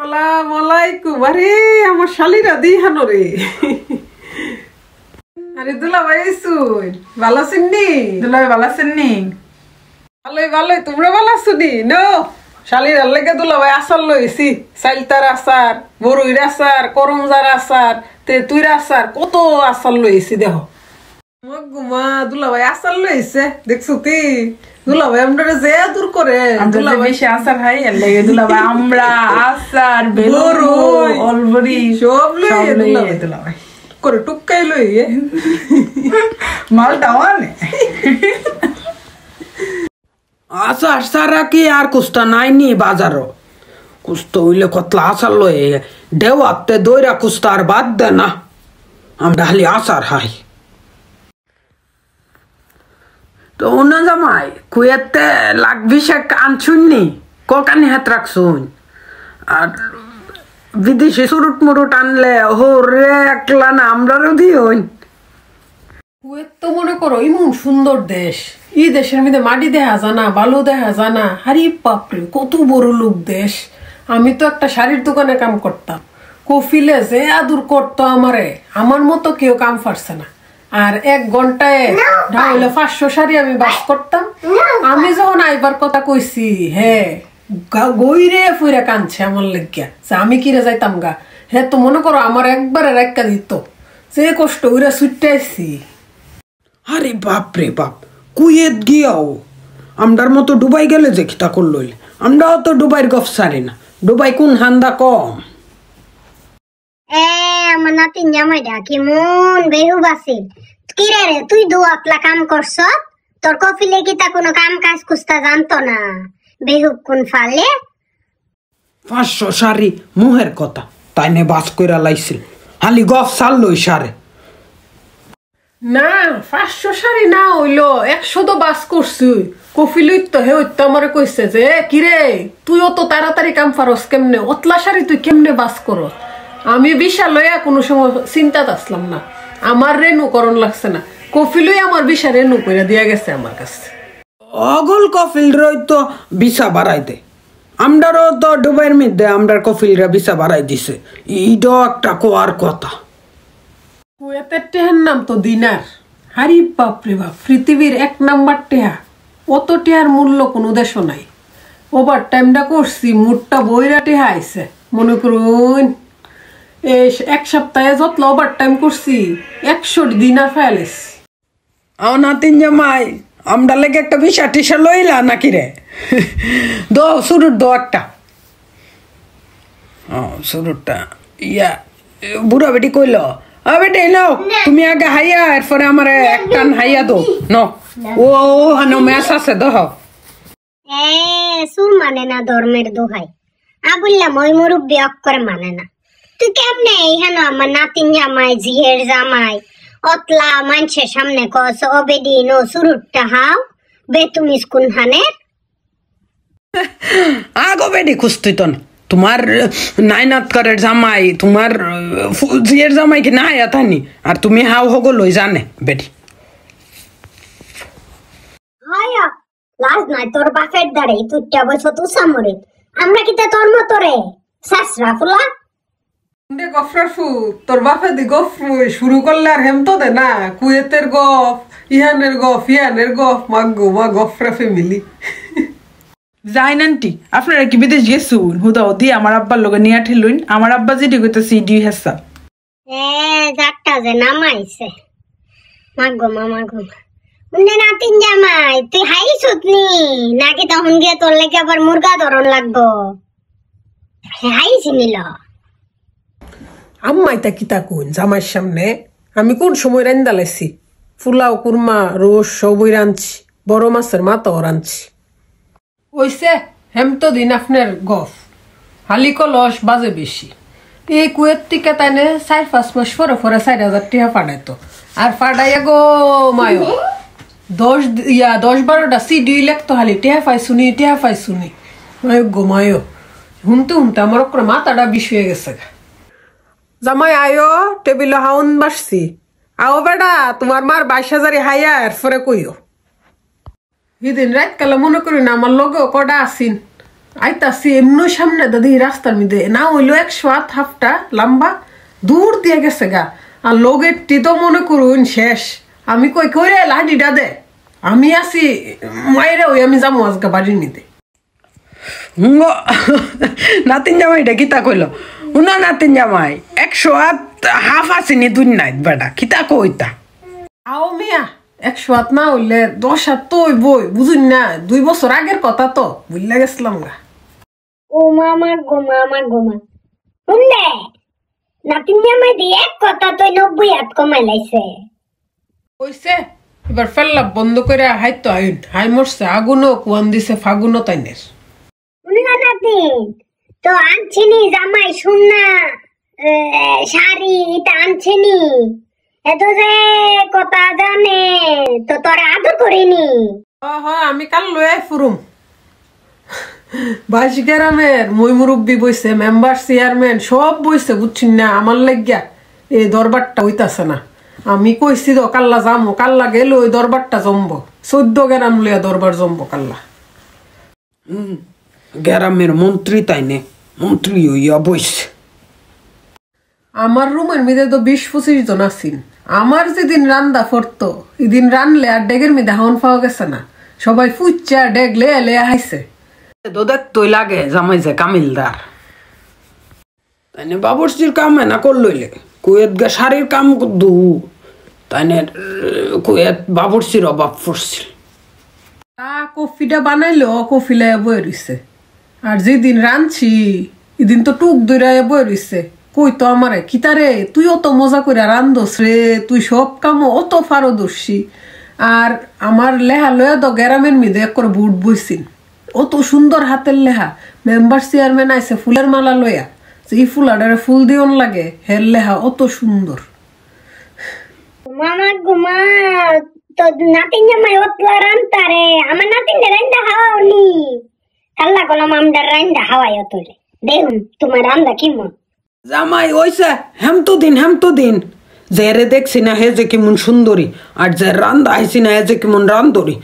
আসসালাম আরে আমার শালিরা দি হানো রে আরে দুলা ভাই ভালো শুননি দুলা ভালো শুননি ভালোই ভালোই তোমরা ভালো শুনি নো শালির লেগে দুলা ভাই আসার লইছি সাইলতার আসার বরুইর আসার করমজার আসার আসার কত আসার লইছি দেহ দুলা ভাই আসার লইছে দেখছো তুই আমরা যে দূর করে করে টুকাই আচ্ছা, সারা কি আর কুস্তা নাই নি বাজারও কুস্তা হইলে কতলা আসার লয়ে ডেওয়াতে দইরা কুস্তা আর বাদ দে না আমরা আসার হাই তো অন্য জামাই কুয়েতে লাগবি সে কান শুননি ককানি হাত রাখছুন আর বিদেশি সুরুট মুরুট আনলে হরে রে একলা না আমরাও হইন কুয়েত তো মনে করো ইমন সুন্দর দেশ ই দেশের মধ্যে মাটি দেখা জানা বালু দেখা জানা হারি পাপড়ি কত বড় লোক দেশ আমি তো একটা শাড়ির দোকানে কাম করতাম কফিলে যে আদুর করতো আমারে আমার মতো কেউ কাম পারছে না আর এক ঘন্টায় পাঁচশো শাড়ি আমি বাস করতাম আমি যখন আইবার কথা কইছি হ্যাঁ গইরে ফুইরে কাঁদছে আমার লেগিয়া যে আমি কিরে যাইতাম গা হ্যাঁ তো মনে করো আমার একবারে রাখা দিত যে কষ্ট ওইরা ছুটতেছি আরে বাপ রে বাপ কুয়েত গিয়াও আমরার মতো ডুবাই গেলে যে খিতা করলই আমরাও তো ডুবাইয়ের গফ সারি না ডুবাই কোন হান্দা কম আমার নাতি জামাইটা ডাকি মন বেহুব আছিল কিরে রে তুই দু আপলা কাম করছ তোর কফিলে কি তা কোনো কাম কাজ কুস্তা জানতো না বেহুব কোন ফালে পাঁচশো সারি মুহের কথা তাই নে বাস কইরা লাইছিল হালি গফ সাল ওই সারে না পাঁচশো সারি না হইলো একশো তো বাস করছি কফিলুই তো হে তো আমার কইছে যে কিরে তুই অত তাড়াতাড়ি কাম পারস কেমনে অতলা সারি তুই কেমনে বাস করস আমি বিশা লইয়া কোনো সময় চিন্তাত আসলাম না আমার রেনু করণ লাগছে না কফিলই আমার বিশা রেনু করে দিয়া গেছে আমার কাছে অগল কফিল তো বিশা বাড়াইতে আমরারও তো ডুবাইয়ের মধ্যে আমরার কফিলরা বিশা বাড়াই দিছে ইটাও একটা কোয়ার কথা কুয়েতের টেহার নাম তো দিনার হারি বাপরে বাপ পৃথিবীর এক নাম্বার টেহা অত টেহার মূল্য কোনো দেশও নাই ওভার টাইমটা করছি মুডটা বইরা টেহা আইসে মনে করুন এক সপ্তাহে যত ওভার টাইম করছি একশো দিন আর জামাই আমরা লেগে একটা বিশা লইলা নাকি রে দো শুরুর দো একটা শুরুরটা ইয়া বুড়া বেটি কইল আ বেটি নাও তুমি আগে হাইয়া এরপরে আমার এক টান হাইয়া দো ন ও ও হানো ম্যাচ আছে দহ এ সুর মানে না ধর্মের দোহাই বললাম ওই মুরব্বী অক্ষর মানে না তুই কেমনে হ্যাঁ আমার নাতিন জামাই জিহের জামাই অতলা মানুষের সামনে কস অবেডি ও সুরুটটা হাও বেতুম ইস্কুন হানের আগো বেডি কুস্তিতন তোমার নাইনাত করের জামাই তোমার জিয়ের জামাই কি না এথানি আর তুমি হাও হগো লই জানে বেটি লাজ নাই তোর বাপের দাঁড়ে তুই বসো তুই সামরিক আমরা কি তোর মতো রে শাসরা ফুলা রে গফরার বাপে দি গফ শুরু করলে আর হেম তো দে না কুয়েতের গফ ইহানের গফ মা গফরা ফ্যামিলি জাইন আন্টি আপনারা কি বিদেশ গেছুন হুদাও দি আমার আব্বার লগে নিয়ে আঠে লইন আমার আব্বা যেটি কইতেছে ডি হেসা এ জাটটা যে নামাইছে মাগো মা মাগো উনি নাতিন জামাই তুই হাই সুতনি নাকি তখন গিয়ে তোর লেগে আবার মুরগা ধরন লাগবো হাই চিনিল আম্মাইতা কিতা কইন জামার সামনে আমি কোন সময় রান্দা লাইছি ফুলাও কুরমা রোস সবই রাঁধছি বড় মাছের মাথাও রাঁধছি ওইসে হেমতো দিন আপনার গফ হালিকো লস বাজে বেশি এই কুয়েত টিকা তাইনে চার পাঁচ মাস পরে পরে চার হাজার টিহা তো আর ফাটাইয়া গো মায় দশ ইয়া দশ বারোটা সি লেখতো হালি টিহা পাই শুনি টিহা পাই শুনি মায় গো মায় শুনতে শুনতে আমার ওপরে মাথাটা বিষ হয়ে গেছে গা জামাই আয়ো টেবিল হাউন বাসছি আও বেডা তোমার মার বাইশ হাজার হাইয়া এরপরে কইও এদিন রাত কালে মনে করি না আমার লগেও কটা আসিন আইতাসি এমনি সামনে দাদি রাস্তার মধ্যে না হইলো একশো আট হাফটা লম্বা দূর দিয়ে গেছে গা আর লগের টি তো মনে করুন শেষ আমি কই কই রে ডা দে আমি আসি মাইরে ওই আমি যাবো আজকে বাড়ির নিতে নাতিন জামাইটা গীতা কইলো উনা নাতিন জামাই একশো হাত হাফ আসেনি দুই নাইত বেটা খিতা কইতা আও মিয়া একশো হাত না হইলে দশ হাত তো বই বুঝুন না দুই বছর আগের কথা তো বুঝলা গেছিলাম গা ও মামা গো মামা গো মা উমনে নাতিন জামাই দিয়ে এক কথা তো নব্বই হাত কমাই লাইছে কইছে এবার ফেললা বন্ধ করে হাই তো হাই হাই মরছে আগুনও কুয়ান দিছে ফাগুনও তাইনের না তো আনছেনি জামাই শুন না শাড়ি এটা আনছেনি এত যে কথা জানে তো তোর আদর করিনি হ হ আমি কাল লয়ে ফুরুম বাইশ গ্রামের মই মুরব্বী বইছে মেম্বার চেয়ারম্যান সব বইছে বুঝছিন না আমার লাগিয়া এই দরবারটা হইতাছে না আমি কইছি তো কাল্লা যামো কাল্লা গেল ওই দরবারটা জমব চোদ্দ গ্রাম লইয়া দরবার জমবো কাল্লা হুম গ্যারামের মন্ত্রী তাই নে মন্ত্রী হইয়া বইস আমার রুমের মধ্যে তো বিশ পঁচিশ জন আছেন আমার যেদিন রান্দা ফরতো এদিন রানলে আর ডেগের মধ্যে হাউন পাওয়া গেছে না সবাই ফুচ্চা ডেগ লে লে হাইছে তো দেখতই লাগে জামাই যে কামিলদার তাই না বাবরচির কাম না করলইলে কুয়েত গা শাড়ির কাম দু তাইনে না কুয়েত বাবরচির অভাব পড়ছিল তা কফিটা বানাইলো কফি লাইয়া বয়ে রইছে আর যেদিন রাঁধছি এদিন তো টুক দইরা বই রইছে কই তো আমারে কিতারে তুই অত মজা করে রান্ধস রে তুই সব কামো অত পারদর্শী আর আমার লেহা লয়া তো গ্যারামের মিদে এক করে বুট বইছিন অত সুন্দর হাতের লেহা মেম্বার চেয়ারম্যান আইসে ফুলের মালা লয়া যে এই ফুলাডারে ফুল দিওন লাগে হের লেহা অত সুন্দর মামা গুমা তো নাতিন জামাই আমার নাতিন রান্তা হাওনি কাল্লা কলম আমদার দেখুন তোমার কি মন জামাই ওইসা হেম তো দিন হেম তো দিন জেরে দেখছি না হে যে কেমন সুন্দরী আর যে রান্দা আইসি না হে যে কেমন রান্দরী